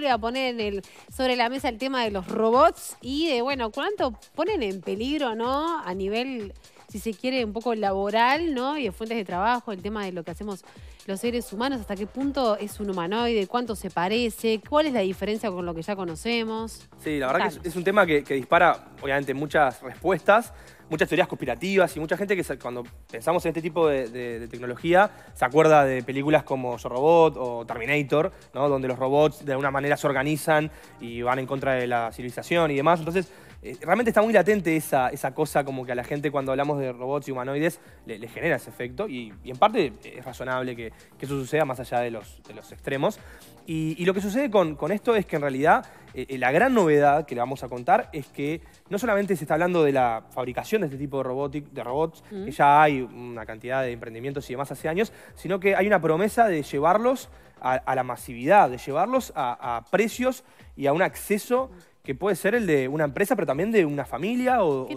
Voy a poner el, sobre la mesa el tema de los robots y de, bueno, cuánto ponen en peligro, ¿no? A nivel, si se quiere, un poco laboral, ¿no? Y de fuentes de trabajo, el tema de lo que hacemos los seres humanos, hasta qué punto es un humanoide, cuánto se parece, cuál es la diferencia con lo que ya conocemos. Sí, la verdad que es, un tema que, dispara, obviamente, muchas respuestas muchas teorías conspirativas y mucha gente que cuando pensamos en este tipo de, tecnología se acuerda de películas como Yo Robot o Terminator, donde los robots de alguna manera se organizan y van en contra de la civilización y demás. Entonces, eh, realmente está muy latente esa, esa cosa como que a la gente cuando hablamos de robots y humanoides le, genera ese efecto y, en parte es razonable que, eso suceda más allá de los, los extremos. Y, lo que sucede con, esto es que en realidad eh, eh, la gran novedad que le vamos a contar es que no solamente se está hablando de la fabricación de este tipo de, de robots, que ya hay una cantidad de emprendimientos y demás hace años, sino que hay una promesa de llevarlos a, la masividad, de llevarlos a precios y a un acceso que puede ser el de una empresa, pero también de una familia o.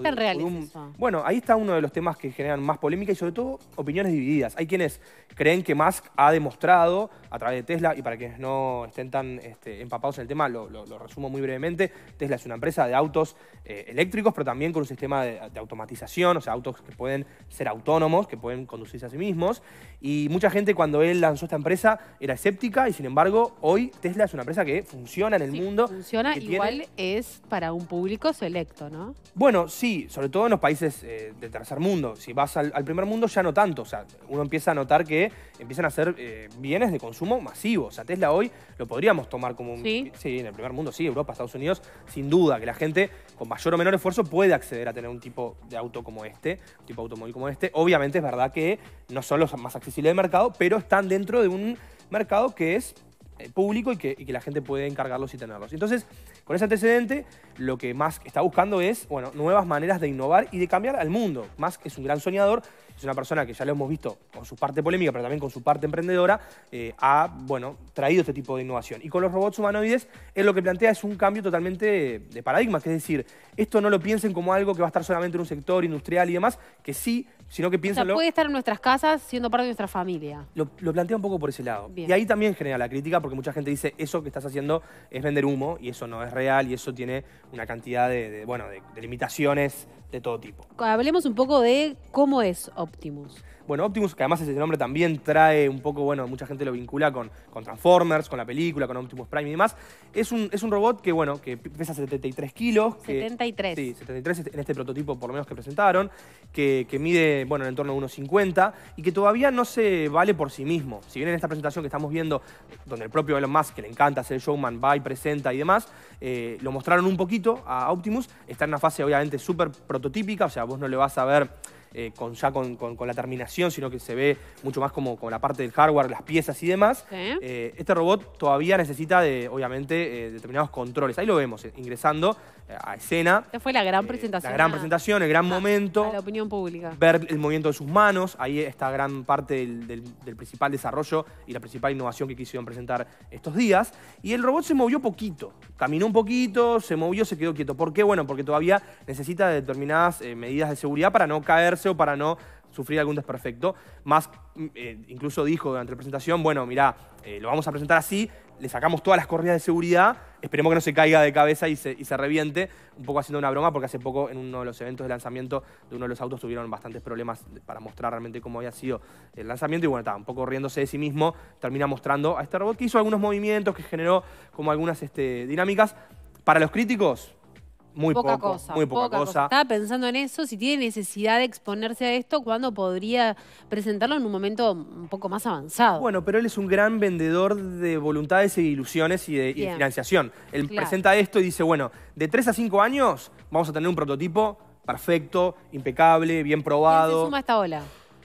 Bueno, ahí está uno de los temas que generan más polémica y sobre todo opiniones divididas. Hay quienes creen que Musk ha demostrado a través de Tesla, y para quienes no estén tan este, empapados en el tema, lo, resumo muy brevemente. Tesla es una empresa de autos eh, eléctricos, pero también con un sistema de, automatización, o sea, autos que pueden ser autónomos, que pueden conducirse a sí mismos. Y mucha gente cuando él lanzó esta empresa era escéptica, y sin embargo, hoy Tesla es una empresa que funciona en el mundo. Funciona, igual es para un público selecto, ¿no? Bueno, sí, sobre todo en los países eh, del tercer mundo. Si vas al, primer mundo, ya no tanto. O sea, uno empieza a notar que empiezan a hacer eh, bienes de consumo masivo. O sea, Tesla hoy lo podríamos tomar como un... ¿Sí? en el primer mundo, sí, Europa, Estados Unidos, sin duda que la gente con mayor o menor esfuerzo puede acceder a tener un tipo de auto como este, un tipo de automóvil como este. Obviamente es verdad que no son los más accesibles del mercado, pero están dentro de un mercado que es eh, público y que, y que la gente puede encargarlos y tenerlos. Entonces, con ese antecedente, lo que Musk está buscando es, bueno, nuevas maneras de innovar y de cambiar al mundo. Musk es un gran soñador, es una persona que ya lo hemos visto con su parte polémica, pero también con su parte emprendedora, eh, ha, bueno, traído este tipo de innovación. Y con los robots humanoides, él lo que plantea es un cambio totalmente de paradigma, que es decir, esto no lo piensen como algo que va a estar solamente en un sector industrial y demás, que sí sino que piensa... O puede estar en nuestras casas siendo parte de nuestra familia. Lo, lo plantea un poco por ese lado. Y ahí también genera la crítica porque mucha gente dice, eso que estás haciendo es vender humo y eso no es real y eso tiene una cantidad de, bueno, de limitaciones de todo tipo. Hablemos un poco de cómo es Optimus. Bueno, Optimus, que además ese nombre también trae un poco, bueno, mucha gente lo vincula con, Transformers, con la película, con Optimus Prime y demás. Es un, es un robot que, bueno, que pesa 73 kilos. 73. Sí, 73 en este prototipo por lo menos que presentaron, que, mide, bueno, en torno a 1,50 y que todavía no se vale por sí mismo. Si bien en esta presentación que estamos viendo, donde el propio Elon Musk, que le encanta hacer showman, va y presenta y demás, eh, lo mostraron un poquito a Optimus, está en una fase obviamente súper prototípica, o sea, vos no le vas a ver eh, con, ya con, la terminación, sino que se ve mucho más como, como la parte del hardware, las piezas y demás. Eh, este robot todavía necesita, de, obviamente, eh, determinados controles. Ahí lo vemos, ingresando a escena. Esta fue la gran presentación. La gran presentación, el gran momento. la opinión pública. Ver el movimiento de sus manos, ahí está gran parte del, principal desarrollo y la principal innovación que quisieron presentar estos días. Y el robot se movió poquito, caminó un poquito, se movió, se quedó quieto. ¿Por qué? Bueno, porque todavía necesita determinadas medidas de seguridad para no caerse para no sufrir algún desperfecto. Musk mm, eh, incluso dijo durante la presentación, bueno, mira, eh, lo vamos a presentar así, le sacamos todas las correas de seguridad, esperemos que no se caiga de cabeza y se, reviente, un poco haciendo una broma, porque hace poco en uno de los eventos de lanzamiento de uno de los autos tuvieron bastantes problemas para mostrar realmente cómo había sido el lanzamiento, y bueno, estaba un poco riéndose de sí mismo, termina mostrando a este robot que hizo algunos movimientos, que generó como algunas este, dinámicas. Para los críticos, muy poca cosa. Muy poca, cosa. Estaba pensando en eso, si tiene necesidad de exponerse a esto, ¿cuándo podría presentarlo en un momento un poco más avanzado? Bueno, pero él es un gran vendedor de voluntades e ilusiones y de, financiación. Él presenta esto y dice, bueno, de 3 a 5 años vamos a tener un prototipo perfecto, impecable, bien probado. ¿Qué suma esta ola?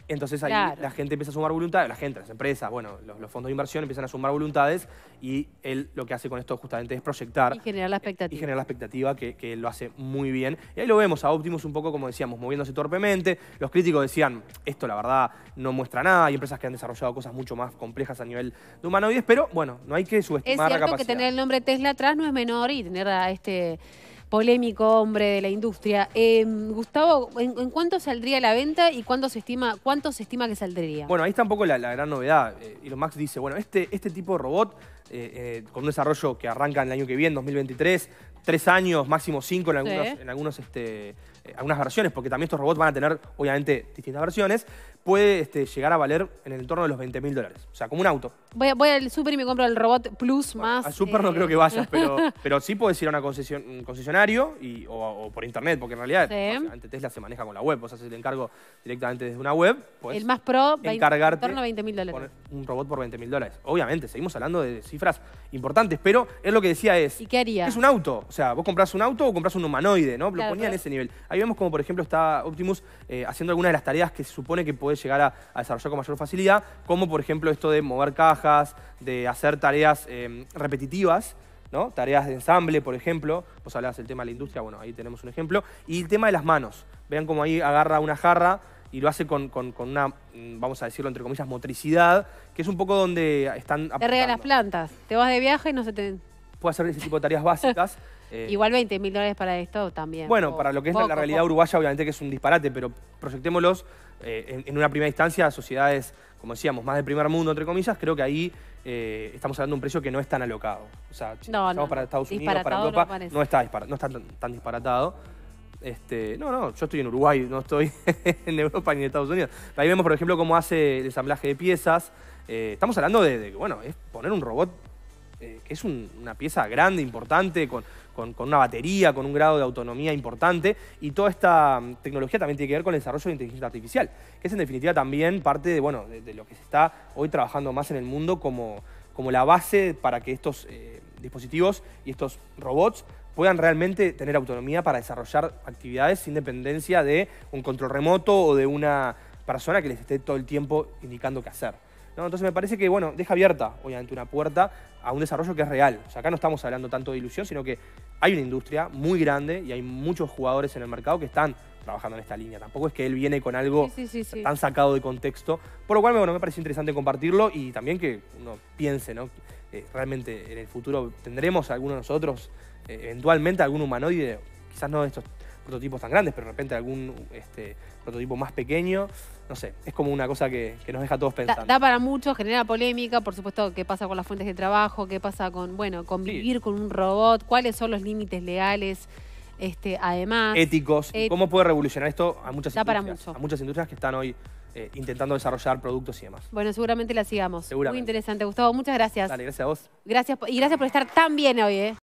Entonces ahí la gente empieza a sumar voluntades, la gente, las empresas, bueno, los, fondos de inversión empiezan a sumar voluntades y él lo que hace con esto justamente es proyectar. Y generar la eh, expectativa. Y generar la expectativa que, que lo hace muy bien. Y ahí lo vemos a Optimus un poco, como decíamos, moviéndose torpemente. Los críticos decían, esto la verdad no muestra nada, hay empresas que han desarrollado cosas mucho más complejas a nivel de humanoides, pero bueno, no hay que subestimar la capacidad. Es cierto que tener el nombre Tesla atrás no es menor y tener a este polémico hombre de la industria. Eh, Gustavo, ¿en, cuánto saldría la venta y cuánto se estima, cuánto se estima que saldría? Bueno, ahí está un poco la, gran novedad. Eh, y lo Max dice, bueno, este, este tipo de robot, eh, con un desarrollo que arranca el año que viene, 2023, tres años, máximo cinco en algunos, en algunos este, algunas versiones, porque también estos robots van a tener, obviamente, distintas versiones puede este, llegar a valer en el entorno de los 20 mil dólares. O sea, como un auto. Voy, al super y me compro el robot Plus más. Al super no creo que eh, vayas, pero, sí puedes ir a una un concesionario o, por internet, porque en realidad ante Tesla se maneja con la web. Vos haces el encargo directamente desde una web. El más pro, encargarte en torno a 20 mil dólares. Un robot por 20 mil dólares. Obviamente, seguimos hablando de cifras importantes, pero es lo que decía es... ¿Y qué haría? Es un auto. O sea, vos compras un auto o compras un humanoide, ¿no? lo ponía en ese nivel. Ahí vemos como, por ejemplo, está Optimus eh, haciendo alguna de las tareas que se supone que puedes llegar a, desarrollar con mayor facilidad, como por ejemplo esto de mover cajas, de hacer tareas eh, repetitivas, ¿no? Tareas de ensamble, por ejemplo. Vos hablabas del tema de la industria, bueno, ahí tenemos un ejemplo. Y el tema de las manos. Vean cómo ahí agarra una jarra y lo hace con, una, mm, vamos a decirlo entre comillas, motricidad, que es un poco donde están... Apuntando. Te las plantas, te vas de viaje y no se te... Puede hacer ese tipo de tareas básicas. Eh, Igual 20 mil dólares para esto también. Bueno, para lo que es la realidad uruguaya, obviamente que es un disparate, pero proyectémoslos eh, en, una primera instancia a sociedades, como decíamos, más del primer mundo, entre comillas, creo que ahí eh, estamos hablando de un precio que no es tan alocado. O sea, no, no, para Estados Unidos, para Europa, no, está, no está tan, disparatado. Este, no, no, yo estoy en Uruguay, no estoy en Europa ni en Estados Unidos. Ahí vemos, por ejemplo, cómo hace el ensamblaje de piezas. estamos hablando de, bueno, es poner un robot eh, que es una pieza grande, importante, con, una batería, con un grado de autonomía importante, y toda esta mm, tecnología también tiene que ver con el desarrollo de inteligencia artificial, que es en definitiva también parte de, bueno, de, lo que se está hoy trabajando más en el mundo como, la base para que estos eh, dispositivos y estos robots puedan realmente tener autonomía para desarrollar actividades sin dependencia de un control remoto o de una persona que les esté todo el tiempo indicando qué hacer. Entonces me parece que, bueno, deja abierta, obviamente, una puerta a un desarrollo que es real. acá no estamos hablando tanto de ilusión, sino que hay una industria muy grande y hay muchos jugadores en el mercado que están trabajando en esta línea. Tampoco es que él viene con algo tan sacado de contexto. Por lo cual, me parece interesante compartirlo y también que uno piense, ¿no? Eh, realmente en el futuro tendremos alguno de nosotros, eh, eventualmente algún humanoide, quizás no de estos prototipos tan grandes, pero de repente algún este, prototipo más pequeño, no sé, es como una cosa que, nos deja a todos pensando. Da, para mucho, genera polémica, por supuesto, qué pasa con las fuentes de trabajo, qué pasa con, bueno, convivir con un robot, cuáles son los límites legales. Este, además. Éticos. Eh, ¿Cómo puede revolucionar esto a muchas da industrias? Para A muchas industrias que están hoy eh, intentando desarrollar productos y demás. Bueno, seguramente la sigamos. Seguramente. Muy interesante, Gustavo. Muchas gracias. Dale, gracias a vos. Gracias, y gracias por estar tan bien hoy, ¿eh?